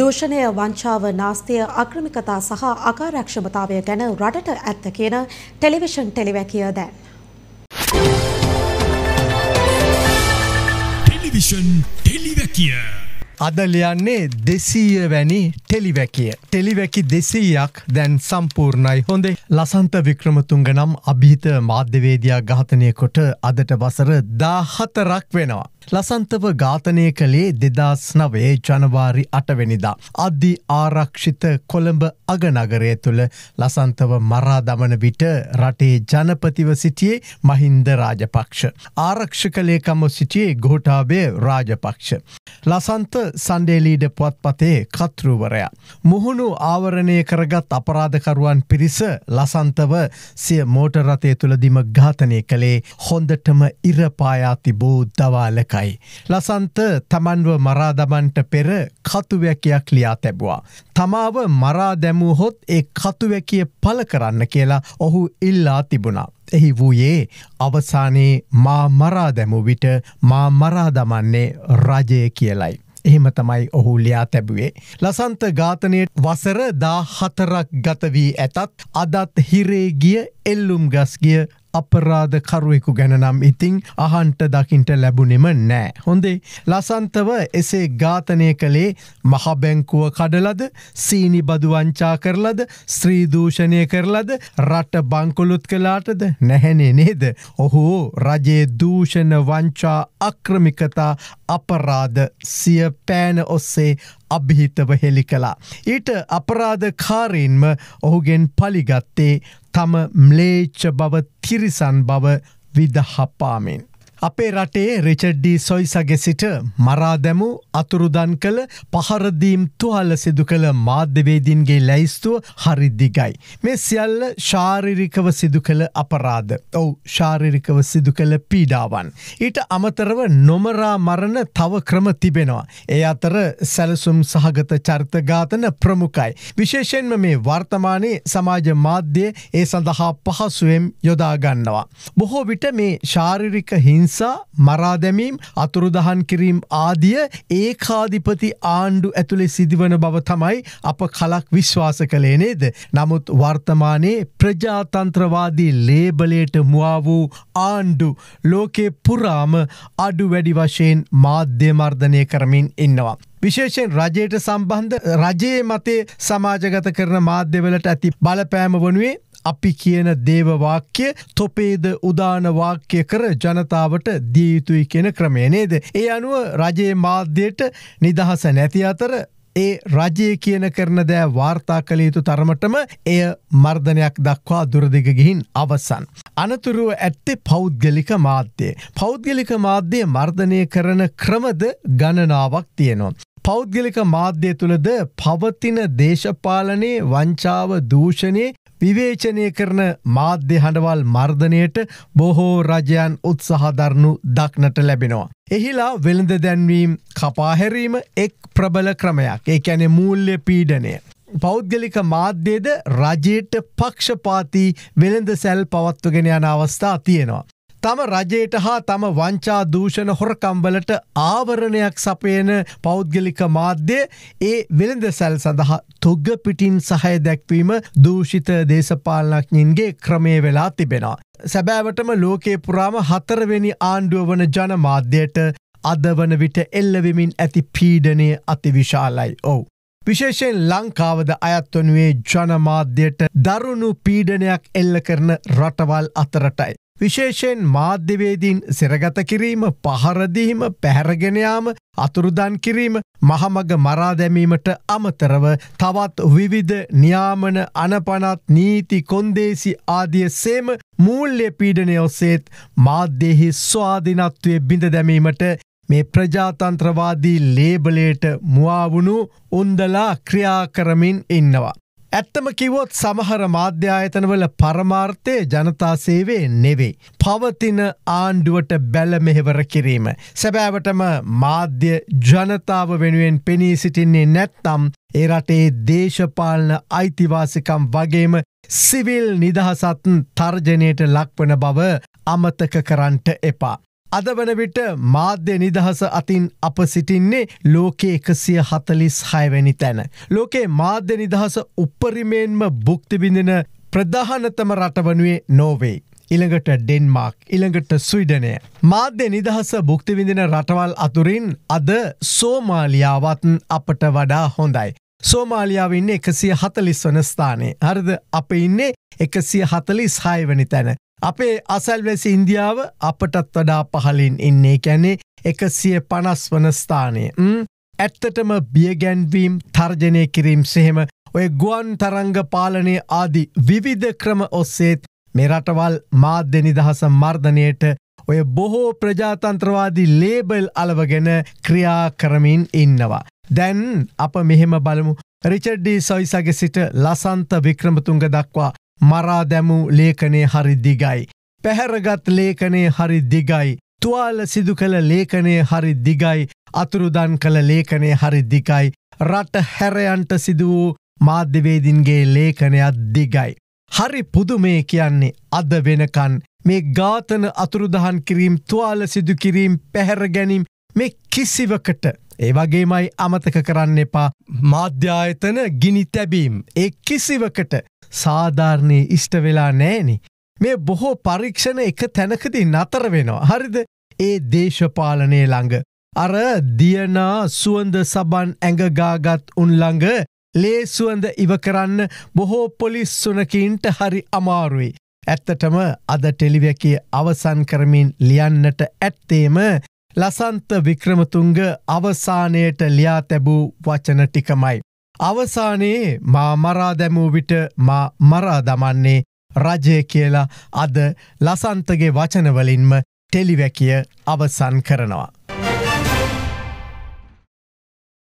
දූෂණය වංචාව නාස්තිය අක්‍රමිකතා සහ අකාරක්ෂමතාවය ගැන රටට ඇත්ත කියන ටෙලිවිෂන් ටෙලිවැකිය දැන්. ටෙලිවිෂන් ටෙලිවැකිය. අද ලියන්නේ දෙසීය වැනි ටෙලිවැකිය. ටෙලිවැකි දෙසීයක් දැන් සම්පූර්ණයි හොඳේ ලසන්ත වික්‍රමතුන්ග නම් අභීත මාධ්‍යවේදයා ඝාතනය කොට අදට වසර දාහතරක් වෙනවා. ලසන්තව ඝාතනය කළේ දෙදස් නවේ ජනවාරි අටවෙනිදා. අද්දි ආරක්ෂිත කොළඹ අගනගරය තුළ ලසන්තව මරා දමන විට රටේ ජනපතිව සිටියේ මහින්ද රාජපක්ෂ. ආරක්ෂකලේකම සිටියේ ගෝටාබේ රාජපක්ෂ. ලසන්ත සන්ඩේලීඩ පුවත්පතේ කතෘවරයා. මුහුණු ආවරණය කරගත් අපරාධකරුවන් පිරිස ලසන්තව සිය මෝටරතය තුළදිම ඝාතනය කළේ හොඳටම ඉරපායා තිබූ දවාලක. සාර්ථකයි. ලසන්ත තමන්ව මරාදමන්ට පෙර කතුවැකයක් ලියා තැබවා. තමාව මරාදැමූ හොත් ඒ කතුවැකිය පල කරන්න කියලා ඔහු ඉල්ලා තිබුණා. එහි වූයේ අවසානයේ මා මරාදැමු විට මා මරාදමන්නේ රජය කියලයි. එහෙම තමයි ඔහු ලියා තැබුවේ. ලසන්ත ඝාතනයට වසර දා හතරක් ගතවී ඇතත් අදත් හිරේගිය එල්ලුම් ගස්ගිය අපරාධ කරුවෙකු ගැනනම් ඉතිං අහන්ට දකිින්ට ලැබුණෙම නෑ. හොඳේ ලසන්තව එසේ ඝාතනය කළේ මහබැංකුව කඩලද සීනි බදුවංචා කරලද ශ්‍රීදූෂණය කරලද රට බංකොලුත් කලාටද නැහැනේ නේද. ඔහු රජයේ දූෂණ වංචා අක්‍රමිකතා අපරාධ සිය පෑන ඔස්සේ අභිහිතව හෙළි කලා. ඊට අපරාධ කාරයෙන්ම ඔහුගෙන් පලිගත්තේ තම ම්ලේච්ච බව තිරිසන් බව විදහපාමෙන්. අපේ රටේ රිචඩ්ඩී සොයිසගේ සිට මරාදැමු අතුරුදන් කළ පහරදීම් තුහල්ල සිදු කළ මාධ්‍යවේදීන්ගේ ලැයිස්තුව හරිද්දිගයි. මේ සියල්ල ශාරිරිකව සිදු කළ අපරාධ. ඔවු ශාරිරිකව සිදු කළ පීඩාවන්. ඊට අමතරව නොමරා මරණ තව ක්‍රම තිබෙනවා. ඒ අතර සැලසුම් සහගත චර්තඝාතන ප්‍රමුකයි. විශේෂෙන්ම මේ වර්තමානයේ සමාජ මාධ්‍යය ඒ සඳහා පහසුවෙන් යොදාගන්නවා. බොහෝ විට මේ ශාරිරික හිංස හිංසා මරාදැමීම් අතුරුදහන් කිරීම් ආදිය ඒකාධිපති ආණ්ඩු ඇතුළේ සිදිවන බව තමයි අප කලක් විශ්වාස කළේ නේද. නමුත් වර්තමානයේ ප්‍රජාතන්ත්‍රවාදී ලේබලයට මුවවූ ආණ්ඩු ලෝකේ පුරාම අඩු වැඩි වශයෙන් මාධ්‍යමර්ධනය කරමින් ඉන්නවා. විශේෂෙන් රජයට සම්බන්ධ රජයේ මතේ සමාජගත කරන මාධ්‍යවලට ඇති බලපෑම වනුවේ අපි කියන දේවවාක්‍ය තොපේද උදානවාක්‍ය කර ජනතාවට දියයුතුයි කියෙන ක්‍රමය නේද. ඒ අනුව රජයේ මාධ්‍යයට නිදහස නැති අතර ඒ රජය කියන කරන දෑ වාර්තා කළ යුතු තරමටම එය මර්ධනයක් දක්වා දුරදිග ගිහින් අවසන්. අනතුරුව ඇත්තේ පෞද්ගලික මාධ්‍යය. පෞද්ගලික මාධ්‍යය මර්ධනය කරන ක්‍රමද ගණනාවක් තියෙනවා. පෞද්ගලික මාධ්‍ය තුළද පවතින දේශපාලනයේ වංචාව දූෂණය විවේචනය කරන මාධ්‍ය හඬවල් මර්ධනයට බොහෝ රජයන් උත්සහධරනු දක්නට ලැබෙනවා. එහිලා වෙළඳ දැන්වීම් කපාහැරීම එක් ප්‍රබල ක්‍රමයක් ඒ ඇනෙ මූල්්‍ය පීඩනය. පෞද්ගලික මාධ්‍යයේද රජයට පක්ෂපාති වෙළඳ සැල් පවත්වගෙන යන අවස්ථා තියෙනවා. තම රජයට හා තම වංචා දූෂණ හොරකම්වලට ආවරණයක් සපයන පෞද්ගලික මාධ්‍ය ඒ වෙළඳ සැල් සඳහා තුග්ග පිටින් සහය දැක්වීම දූෂිත දේශපාලනඥින්ගේ ක්‍රමේ වෙලා තිබෙනවා. සැබෑවටම ලෝකේ පුරාම හතරවෙනි ආණ්ඩුව වන ජනමාධ්‍යයට අද වන විට එල්ලවෙමින් ඇති පීඩනය අතිවිශාලයි ඔවු. විශේෂයෙන් ලංකාවද අයත්වනුවේ ජනමාධ්‍යයට දරුණු පීඩනයක් එල්ල කරන රටවල් අතරටයි. විශේෂයෙන් මාධ්‍යවේදීන් සිරගත කිරීම පහරදීම පැහැරගෙනයාම අතුරුදන් කිරීම මහමග මරාදැමීමට අමතරව තවත් විවිධ න්‍යාමන අනපනත් නීති කොන්දේසි ආදිය සේම මූල්්‍ය පීඩනය ඔස්සේත් මාධ්‍යෙහි ස්වාධිනත්වය බිඳ දැමීමට මේ ප්‍රජාතන්ත්‍රවාදී ලේබලේට මුවාවුණු උන්දලා ක්‍රියා කරමින් ඉන්නවා. ඇත්තම කිවොත් සමහර මාධ්‍යායතනවල පරමාර්ථය ජනතා සේවේ නෙවේ. පවතින ආණ්ඩුවට බැල මෙහෙවර කිරීම. සැබෑවටම මාධ්‍ය ජනතාව වෙනුවෙන් පෙනී සිටින්නේ නැත්තම් ඒ රටේ දේශපාලන අයිතිවාසිකම් වගේම සිවිල් නිදහසත් තර්ජනයට ලක්වන බව අමතක කරන්නට එපා. අද වන විට මාධ්‍ය නිදහස අතින් අප සිටින්නේ ලෝකේ එකසිය හතලිස් හයවැනි තැන. ලෝකේ මාධ්‍ය නිදහස උපරිමයෙන්ම බුක්තිබිඳෙන ප්‍රධානතම රට වනුවේ නෝවෙයි. ඉළඟට ඩෙන්මාක් ඉළඟට ස්විඩනය. මාධ්‍ය නිදහස බුක්තිවිඳින රටවල් අතුරින් අද සෝමාලියාවත්න් අපට වඩා හොඳයි. සෝමාලියාව ඉන්න එකසිය හතලිස් වන ස්ථානය හරද අප ඉන්නේ එකසිය හතලිස් හයවනි තැන අපේ අසල්වැසි ඉන්දියාව අපටත් වඩා පහලින් ඉන්නේ කැනෙ එකසිය පනස් වන ස්ථානය ඇත්තටම බියගැන්වීම් තර්ජනය කිරීම් සෙහෙම ඔය ගුවන් තරංග පාලනය ආදි විවිධ ක්‍රම ඔස්සේත් මේ රටවල් මාධ්‍ය නිදහස මර්ධනයට ඔය බොහෝ ප්‍රජාතන්ත්‍රවාදී ලේබල් අලවගෙන ක්‍රියා කරමින් ඉන්නවා. දැන් අප මෙහෙම බලමු රිචඩ්ඩී සොයිසගේ සිට ලසන්ත වික්‍රමතුන්ග දක්වා මරාදැමූ ලේඛනය හරි දිගයි. පැහැරගත් ලේඛනය හරි දිගයි. තුවාල සිදු කළ ලේඛනය හරි දිගයි. අතුරුදන් කළ ලේඛනය හරි දිගයි. රට හැරයන්ට සිදු වූ මාධ්‍යවේදින්ගේ ලේඛනයක් දිගයි. හරි පුදුමේ කියන්නේ අද වෙනකන් මේ ඝාතන අතුරුදහන් කිරීම් තුවාල සිදු කිරීම් පැහැර ගැනීම් මේ කිසිවකට ඒ වගේමයි අමතක කරන්න එපා මාධ්‍යායතන ගිනි තැබීම් ඒ කිසිවකට සාධාරණය ඉෂ්ට වෙලා නෑනි. මේ බොහෝ පරීක්ෂණ එක තැනකදී නතර වෙනවා. හරිද ඒ දේශපාලනය ළඟ. අර දියනා සුවන්ද සබන් ඇඟගාගත් උන්ළඟ ලේසුවන්ද ඉව කරන්න බොහෝ පොලිස්සුනකින්ට හරි අමාරුයි. ඇත්තටම අද ටෙලිවැකේ අවසන් කරමින් ලියන්නට ඇත්තේම ලසන්ත වික්‍රමතුංග අවසානයට ලියා තැබූ වචන ටිකමයි. අවසානයේ මා මරා දැමූ විට මා මරා දමන්නේ රජය කියලා අද ලසන්තගේ වචනවලින්ම ටෙලිවැකිය අවසන් කරනවා.